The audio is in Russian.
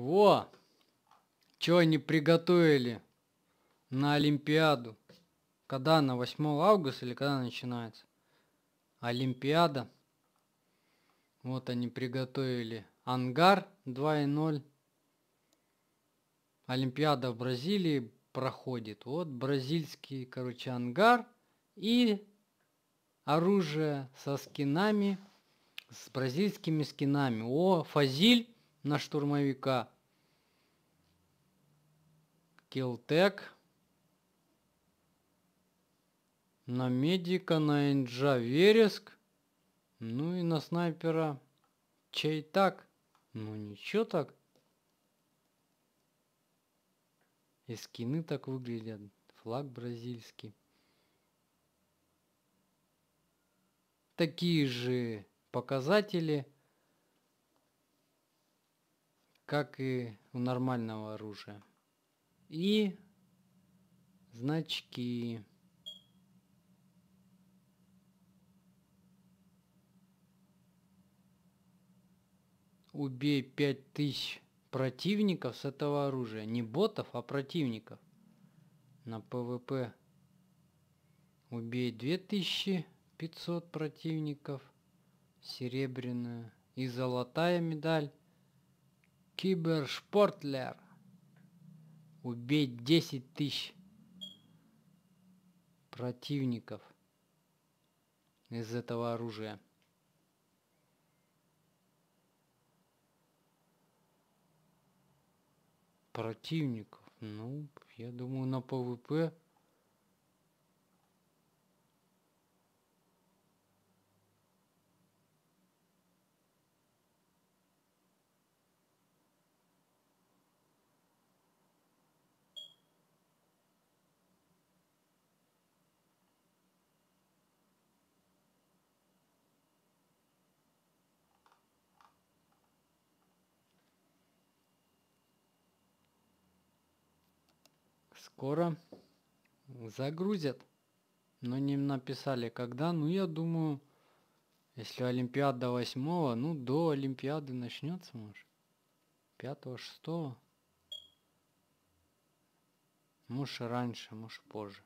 Во! Чего они приготовили на Олимпиаду? Когда на 8 августа или когда начинается? Олимпиада. Вот они приготовили ангар 2.0. Олимпиада в Бразилии проходит. Вот бразильский, короче, ангар и оружие со скинами, с бразильскими скинами. О, Фазиль на штурмовика. Килтек. На медика, на инджа вереск. Ну и на снайпера чей так. Ну ничего так. И скины так выглядят. Флаг бразильский. Такие же показатели – как и у нормального оружия. И значки. Убей 5000 противников с этого оружия. Не ботов, а противников. На ПВП убей 2500 противников. Серебряная и золотая медаль. Кибершпортлер. Убить 10 тысяч противников из этого оружия. Противников? Ну, я думаю, на ПВП скоро загрузят. Но не написали когда. Ну, я думаю, если Олимпиада 8, ну, до Олимпиады начнется, может. 5-6. Может, раньше, может, позже.